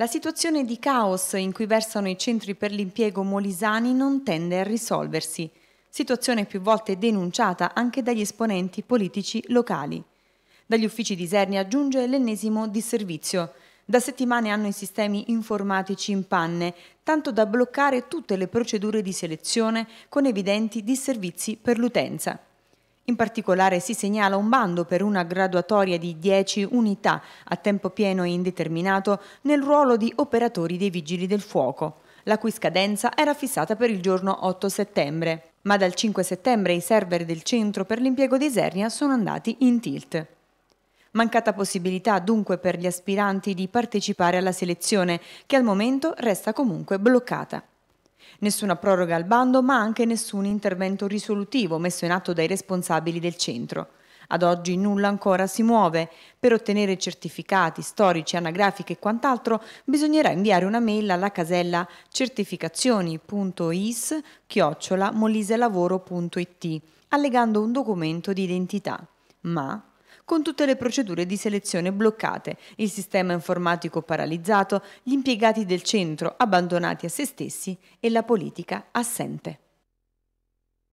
La situazione di caos in cui versano i centri per l'impiego molisani non tende a risolversi, situazione più volte denunciata anche dagli esponenti politici locali. Dagli uffici di Isernia giunge l'ennesimo disservizio. Da settimane hanno i sistemi informatici in panne, tanto da bloccare tutte le procedure di selezione con evidenti disservizi per l'utenza. In particolare si segnala un bando per una graduatoria di 10 unità a tempo pieno e indeterminato nel ruolo di operatori dei vigili del fuoco, la cui scadenza era fissata per il giorno 8 settembre. Ma dal 5 settembre i server del centro per l'impiego di Isernia sono andati in tilt. Mancata possibilità dunque per gli aspiranti di partecipare alla selezione, che al momento resta comunque bloccata. Nessuna proroga al bando, ma anche nessun intervento risolutivo messo in atto dai responsabili del centro. Ad oggi nulla ancora si muove. Per ottenere certificati storici, anagrafiche e quant'altro bisognerà inviare una mail alla casella certificazioni.is-moliselavoro.it allegando un documento di identità. Ma con tutte le procedure di selezione bloccate, il sistema informatico paralizzato, gli impiegati del centro abbandonati a se stessi e la politica assente.